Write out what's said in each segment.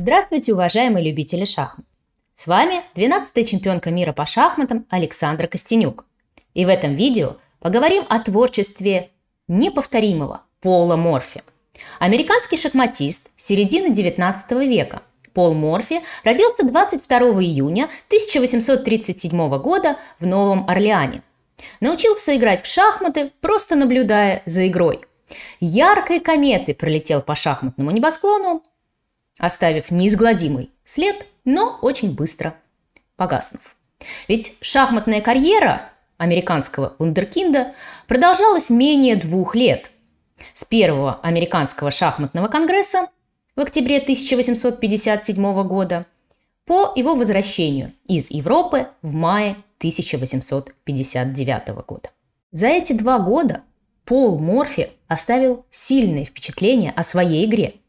Здравствуйте, уважаемые любители шахмат! С вами 12-я чемпионка мира по шахматам Александра Костенюк. И в этом видео поговорим о творчестве неповторимого Пола Морфи. Американский шахматист середины 19 века Пол Морфи родился 22 июня 1837 года в Новом Орлеане. Научился играть в шахматы, просто наблюдая за игрой. Яркой кометы пролетел по шахматному небосклону оставив неизгладимый след, но очень быстро погаснув. Ведь шахматная карьера американского вундеркинда продолжалась менее двух лет. С первого американского шахматного конгресса в октябре 1857 года по его возвращению из Европы в мае 1859 года. За эти два года Пол Морфи оставил сильное впечатление о своей игре –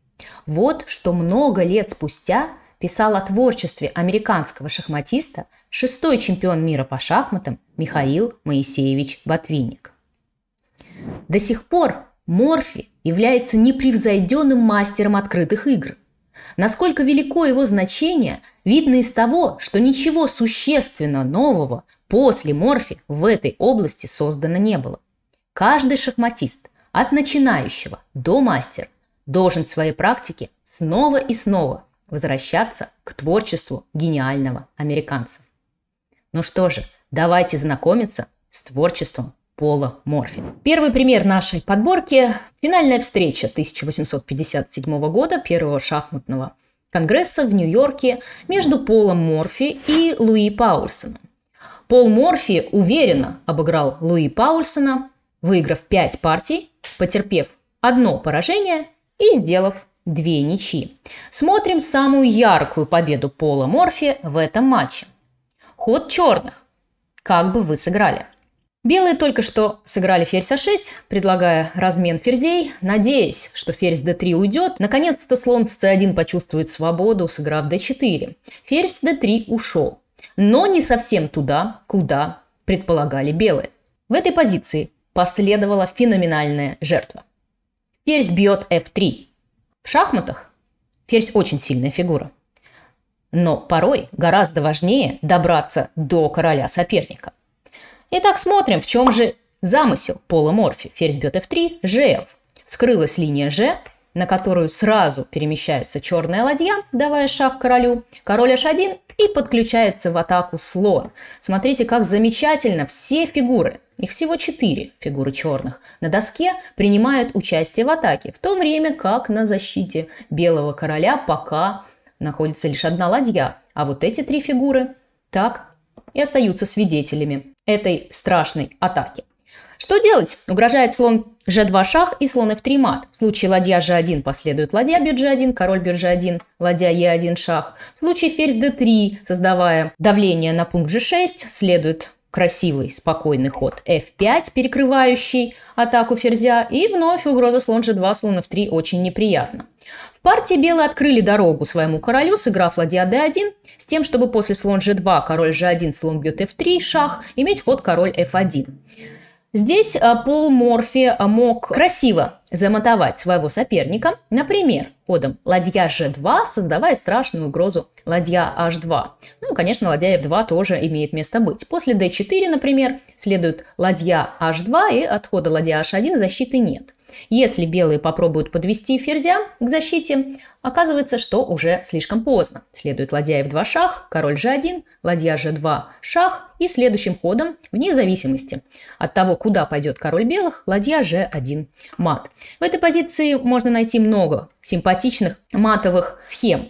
вот что много лет спустя писал о творчестве американского шахматиста шестой чемпион мира по шахматам Михаил Моисеевич Ботвинник. До сих пор Морфи является непревзойденным мастером открытых игр. Насколько велико его значение, видно из того, что ничего существенно нового после Морфи в этой области создано не было. Каждый шахматист, от начинающего до мастера, должен в своей практике снова и снова возвращаться к творчеству гениального американца. Ну что же, давайте знакомиться с творчеством Пола Морфи. Первый пример нашей подборки – финальная встреча 1857 года первого шахматного конгресса в Нью-Йорке между Полом Морфи и Луи Паульсоном. Пол Морфи уверенно обыграл Луи Паульсона, выиграв пять партий, потерпев одно поражение – и сделав две ничьи. Смотрим самую яркую победу Пола Морфи в этом матче. Ход черных. Как бы вы сыграли? Белые только что сыграли ферзь а6, предлагая размен ферзей, надеясь, что ферзь d3 уйдет. Наконец-то слон с c1 почувствует свободу, сыграв d4. Ферзь d3 ушел, но не совсем туда, куда предполагали белые. В этой позиции последовала феноменальная жертва. Ферзь бьет f3. В шахматах ферзь очень сильная фигура. Но порой гораздо важнее добраться до короля соперника. Итак, смотрим, в чем же замысел Пола Морфи. Ферзь бьет f3, gf. Скрылась линия g, на которую сразу перемещается черная ладья, давая шаг королю, король h1 и подключается в атаку слон. Смотрите, как замечательно все фигуры, их всего четыре фигуры черных, на доске принимают участие в атаке, в то время как на защите белого короля пока находится лишь одна ладья, а вот эти три фигуры так и остаются свидетелями этой страшной атаки. Что делать? Угрожает слон g2 шах и слон f3 мат. В случае ладья g1 последует ладья бьет g1, король бьет g1, ладья e1 шах. В случае ферзь d3, создавая давление на пункт g6, следует красивый, спокойный ход f5, перекрывающий атаку ферзя, и вновь угроза слон g2, слон f3 очень неприятно. В партии белые открыли дорогу своему королю, сыграв ладья d1, с тем, чтобы после слон g2, король g1, слон бьет f3, шах, иметь ход король f1. Здесь а, Пол Морфи а, мог красиво замотовать своего соперника, например, ходом ладья g2, создавая страшную угрозу ладья h2. Ну, конечно, ладья f2 тоже имеет место быть. После d4, например, следует ладья h2, и от ладья h1 защиты нет. Если белые попробуют подвести ферзя к защите, оказывается, что уже слишком поздно. Следует ладья f2 шах, король g1, ладья g2 шах и следующим ходом, вне зависимости от того, куда пойдет король белых, ладья g1 мат. В этой позиции можно найти много симпатичных матовых схем.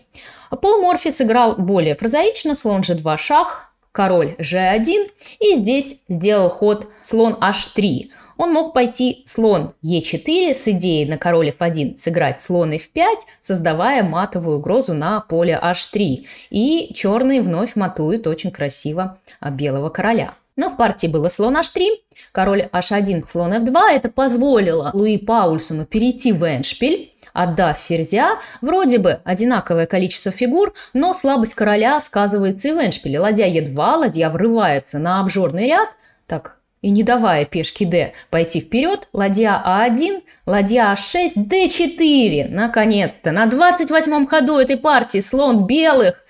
Пол Морфи сыграл более прозаично, слон g2 шах, король g1, и здесь сделал ход слон h3 он мог пойти слон Е4 с идеей на король F1 сыграть слон F5, создавая матовую угрозу на поле H3. И черные вновь матуют очень красиво а, белого короля. Но в партии было слон h3, король h1, слон f2. Это позволило Луи Паульсону перейти в эншпиль, отдав ферзя. Вроде бы одинаковое количество фигур, но слабость короля сказывается и в эншпиле. Ладья e2, ладья врывается на обжорный ряд. Так, и не давая пешке d пойти вперед, ладья а1, ладья а6, d4. Наконец-то, на 28-м ходу этой партии слон белых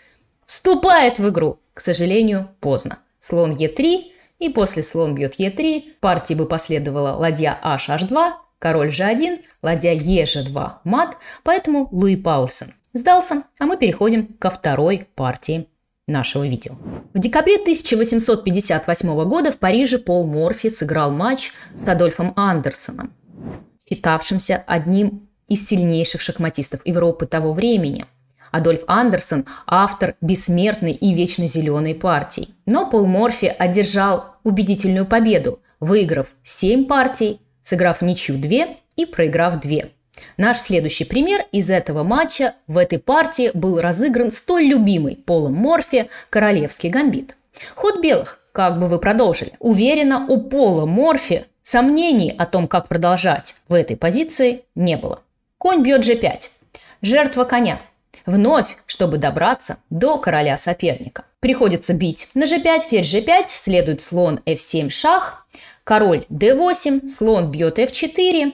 вступает в игру. К сожалению, поздно. Слон e3, и после слон бьет e3, партии бы последовала ладья h h2, король g1, ладья e g2, мат, поэтому Луи Паульсон сдался, а мы переходим ко второй партии нашего видео. В декабре 1858 года в Париже Пол Морфи сыграл матч с Адольфом Андерсоном, считавшимся одним из сильнейших шахматистов Европы того времени. Адольф Андерсон – автор бессмертной и вечно зеленой партии. Но Пол Морфи одержал убедительную победу, выиграв 7 партий, сыграв ничью 2 и проиграв 2. Наш следующий пример из этого матча в этой партии был разыгран столь любимый Полом Морфи королевский гамбит. Ход белых, как бы вы продолжили. уверенно у Пола Морфи сомнений о том, как продолжать в этой позиции, не было. Конь бьет g5. Жертва коня. Вновь, чтобы добраться до короля соперника. Приходится бить на g5, ферзь g5, следует слон f7 шах, король d8, слон бьет f4,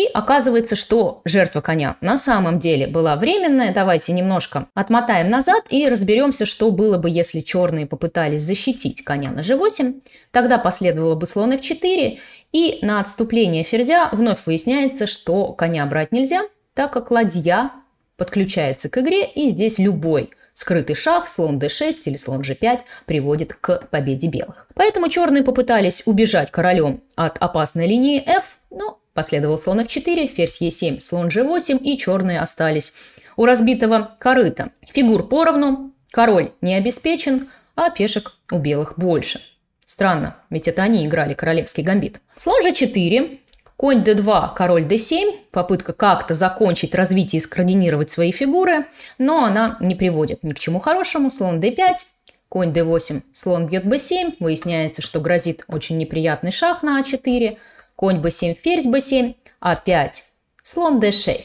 и оказывается, что жертва коня на самом деле была временная. Давайте немножко отмотаем назад и разберемся, что было бы, если черные попытались защитить коня на g8. Тогда последовало бы слон f4. И на отступление ферзя вновь выясняется, что коня брать нельзя, так как ладья подключается к игре, и здесь любой скрытый шаг, слон d6 или слон g5 приводит к победе белых. Поэтому черные попытались убежать королем от опасной линии f, но Последовал слон f4, ферзь e7, слон g8 и черные остались. У разбитого корыта фигур поровну, король не обеспечен, а пешек у белых больше. Странно, ведь это они играли королевский гамбит. Слон g4, конь d2, король d7, попытка как-то закончить развитие и скоординировать свои фигуры, но она не приводит ни к чему хорошему. Слон d5, конь d8, слон бьет b7, выясняется, что грозит очень неприятный шах на a4, а Конь b7, ферзь b7, а5, слон d6.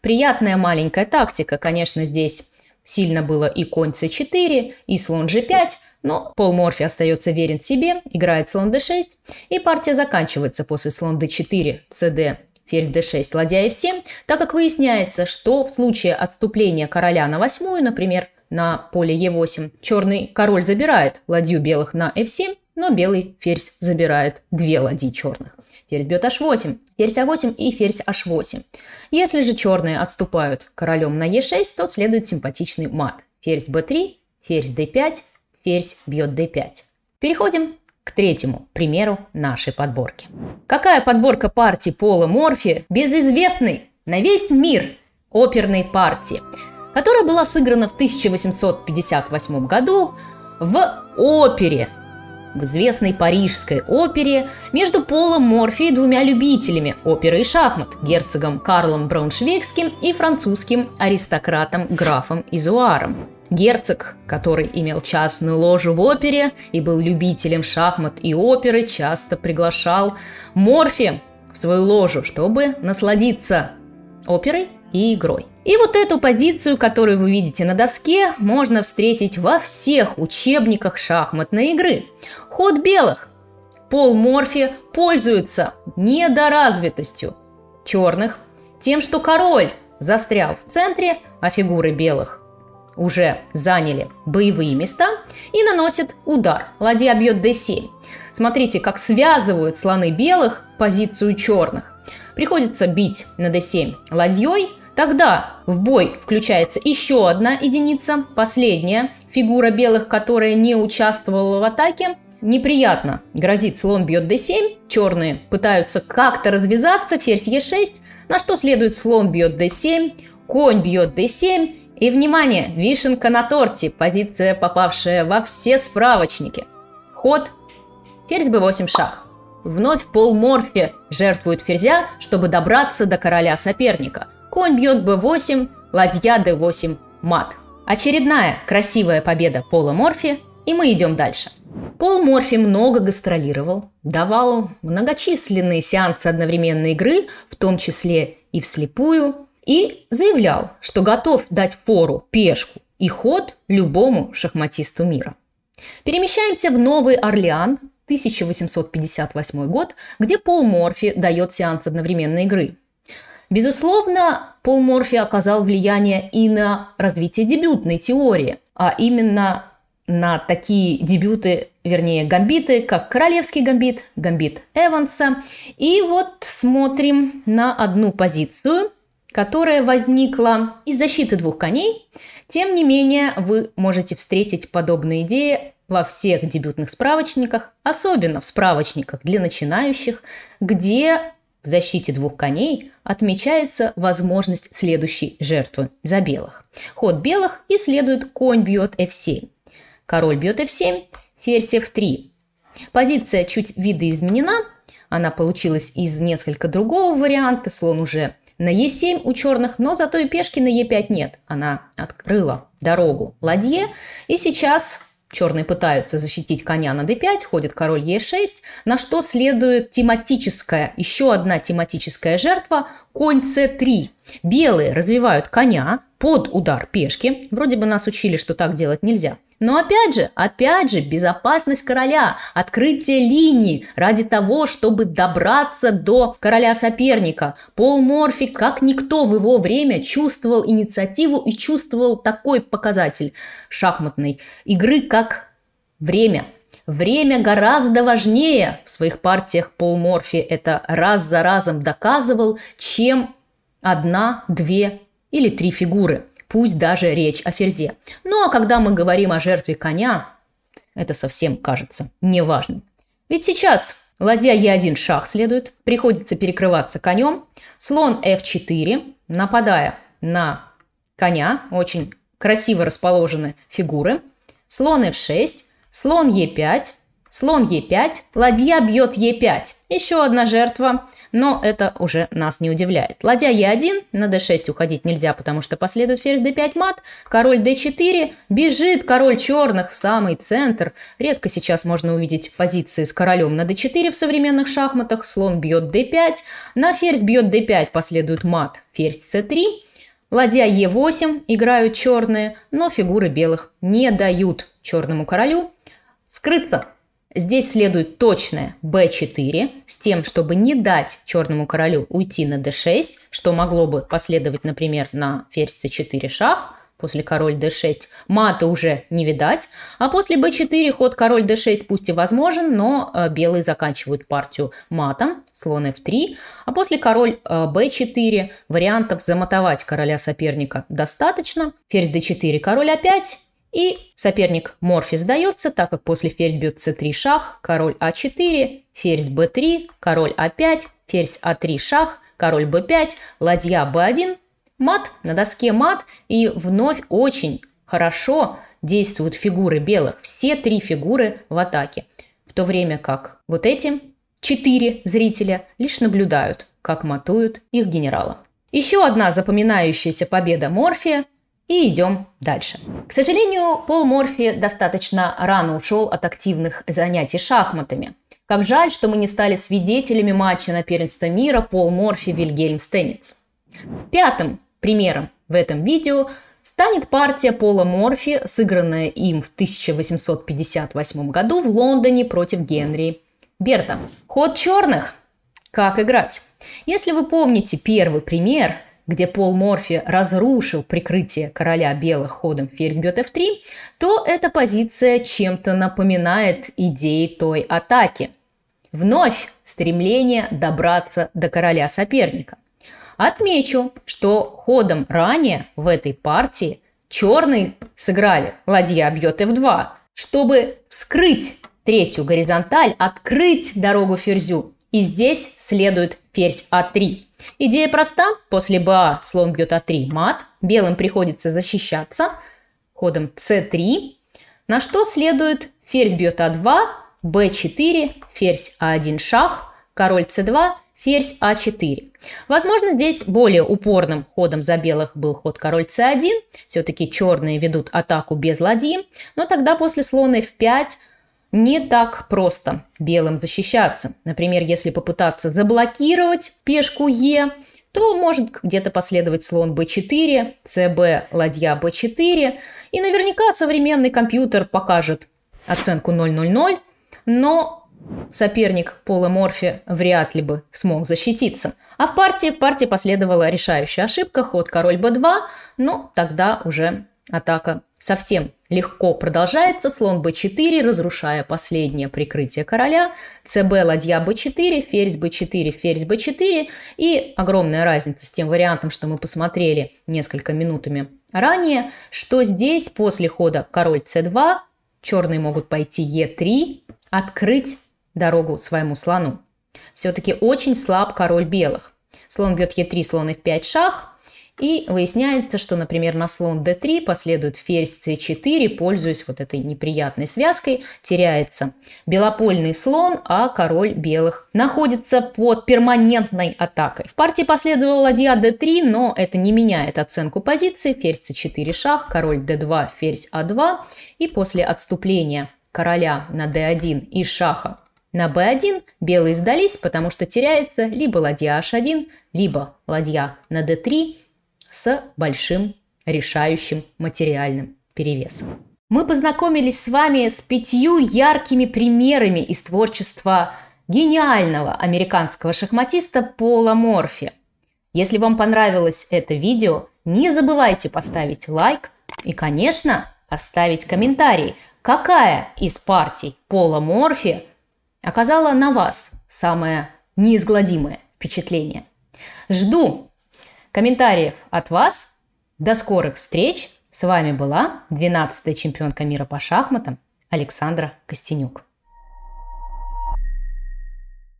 Приятная маленькая тактика, конечно, здесь сильно было и конь c4, и слон g5, но Пол Морфи остается верен себе, играет слон d6, и партия заканчивается после слон d4, cd, ферзь d6, ладья f7, так как выясняется, что в случае отступления короля на восьмую, например, на поле e8, черный король забирает ладью белых на f7, но белый ферзь забирает две ладьи черных. Ферзь бьет h8, ферзь а8 и ферзь h8. Если же черные отступают королем на e6, то следует симпатичный мат. Ферзь b3, ферзь d5, ферзь бьет d5. Переходим к третьему примеру нашей подборки. Какая подборка партии Пола Морфи безизвестной на весь мир оперной партии, которая была сыграна в 1858 году в опере в известной парижской опере между Полом Морфи и двумя любителями оперы и шахмат – герцогом Карлом Брауншвейгским и французским аристократом графом Изуаром. Герцог, который имел частную ложу в опере и был любителем шахмат и оперы, часто приглашал Морфи в свою ложу, чтобы насладиться оперой и игрой. И вот эту позицию, которую вы видите на доске, можно встретить во всех учебниках шахматной игры. Ход белых. Пол Морфи пользуется недоразвитостью черных, тем, что король застрял в центре, а фигуры белых уже заняли боевые места и наносят удар. Ладья бьет d7. Смотрите, как связывают слоны белых позицию черных. Приходится бить на d7 ладьей – Тогда в бой включается еще одна единица, последняя, фигура белых, которая не участвовала в атаке, неприятно. Грозит слон бьет d7, черные пытаются как-то развязаться, ферзь e6, на что следует слон бьет d7, конь бьет d7, и, внимание, вишенка на торте, позиция, попавшая во все справочники. Ход, ферзь b8 шах. Вновь Пол Морфи жертвует ферзя, чтобы добраться до короля соперника – Конь бьет b8, ладья d8, мат. Очередная красивая победа Пола Морфи, и мы идем дальше. Пол Морфи много гастролировал, давал многочисленные сеансы одновременной игры, в том числе и вслепую, и заявлял, что готов дать фору, пешку и ход любому шахматисту мира. Перемещаемся в Новый Орлеан, 1858 год, где Пол Морфи дает сеанс одновременной игры. Безусловно, Пол Морфи оказал влияние и на развитие дебютной теории, а именно на такие дебюты, вернее, гамбиты, как королевский гамбит, гамбит Эванса. И вот смотрим на одну позицию, которая возникла из защиты двух коней. Тем не менее, вы можете встретить подобные идеи во всех дебютных справочниках, особенно в справочниках для начинающих, где в защите двух коней отмечается возможность следующей жертвы за белых. Ход белых и следует конь бьет f7. Король бьет f7, ферзь f3. Позиция чуть видоизменена. Она получилась из несколько другого варианта. Слон уже на e7 у черных, но зато и пешки на e5 нет. Она открыла дорогу ладье. И сейчас черные пытаются защитить коня на d5, ходит король e6, на что следует тематическая, еще одна тематическая жертва, конь c3. Белые развивают коня под удар пешки. Вроде бы нас учили, что так делать нельзя. Но опять же, опять же, безопасность короля, открытие линии ради того, чтобы добраться до короля соперника. Пол Морфи, как никто в его время, чувствовал инициативу и чувствовал такой показатель шахматной игры, как время. Время гораздо важнее в своих партиях Пол Морфи это раз за разом доказывал, чем Одна, две или три фигуры, пусть даже речь о ферзе. Ну а когда мы говорим о жертве коня, это совсем кажется неважным. Ведь сейчас ладья Е1 шах следует, приходится перекрываться конем, слон F4, нападая на коня, очень красиво расположены фигуры, слон F6, слон e 5 Слон Е5, ладья бьет Е5. Еще одна жертва, но это уже нас не удивляет. Ладья Е1, на d6 уходить нельзя, потому что последует ферзь d5 мат. Король d4, бежит король черных в самый центр. Редко сейчас можно увидеть позиции с королем на d4 в современных шахматах. Слон бьет d5, на ферзь бьет d5 последует мат, ферзь c3. Ладья Е8 играют черные, но фигуры белых не дают черному королю скрыться. Здесь следует точное b4 с тем, чтобы не дать черному королю уйти на d6, что могло бы последовать, например, на ферзь c4 шах, после король d6 мата уже не видать, а после b4 ход король d6 пусть и возможен, но э, белые заканчивают партию матом, слон f3, а после король b4 э, вариантов заматовать короля соперника достаточно, ферзь d4, король a5, а и соперник Морфи сдается, так как после ферзь бьет c3 шах, король а4, ферзь b3, король а5, ферзь а3 шах, король b5, ладья b1, мат, на доске мат, и вновь очень хорошо действуют фигуры белых, все три фигуры в атаке. В то время как вот эти четыре зрителя лишь наблюдают, как матуют их генерала. Еще одна запоминающаяся победа Морфия и идем дальше. К сожалению, Пол Морфи достаточно рано ушел от активных занятий шахматами. Как жаль, что мы не стали свидетелями матча на первенство мира Пол Морфи Вильгельм Стенниц. Пятым примером в этом видео станет партия Пола Морфи, сыгранная им в 1858 году в Лондоне против Генри Берта. Ход черных. Как играть? Если вы помните первый пример – где Пол Морфи разрушил прикрытие короля белых ходом ферзь бьет f3, то эта позиция чем-то напоминает идеи той атаки. Вновь стремление добраться до короля соперника. Отмечу, что ходом ранее в этой партии черные сыграли ладья бьет f2, чтобы вскрыть третью горизонталь, открыть дорогу ферзю и здесь следует ферзь А3. Идея проста. После БА слон бьет А3 мат. Белым приходится защищаться ходом С3. На что следует ферзь бьет А2, Б4, ферзь А1 шах, король С2, ферзь А4. Возможно, здесь более упорным ходом за белых был ход король С1. Все-таки черные ведут атаку без ладьи. Но тогда после слона F5 не так просто белым защищаться. Например, если попытаться заблокировать пешку Е, то может где-то последовать слон b4, cb, ладья b4, и наверняка современный компьютер покажет оценку 0,00, но соперник Пола Морфи вряд ли бы смог защититься. А в партии, в партии последовала решающая ошибка, ход король b2, но тогда уже атака совсем легко продолжается слон b4, разрушая последнее прикрытие короля, cb ладья b4, ферзь b4, ферзь b4, и огромная разница с тем вариантом, что мы посмотрели несколько минутами ранее, что здесь после хода король c2 черные могут пойти e3, открыть дорогу своему слону. Все-таки очень слаб король белых. Слон бьет e3, слон f5 шах, и выясняется, что, например, на слон d3 последует ферзь c4, пользуясь вот этой неприятной связкой, теряется белопольный слон, а король белых находится под перманентной атакой. В партии последовала ладья d3, но это не меняет оценку позиции. Ферзь c4 шах, король d2, ферзь a2. А и после отступления короля на d1 и шаха на b1 белые сдались, потому что теряется либо ладья h1, либо ладья на d3, с большим решающим материальным перевесом. Мы познакомились с вами с пятью яркими примерами из творчества гениального американского шахматиста Пола Морфи. Если вам понравилось это видео, не забывайте поставить лайк и, конечно, оставить комментарий, какая из партий Пола Морфи оказала на вас самое неизгладимое впечатление. Жду комментариев от вас. До скорых встреч. С вами была 12-я чемпионка мира по шахматам Александра Костенюк.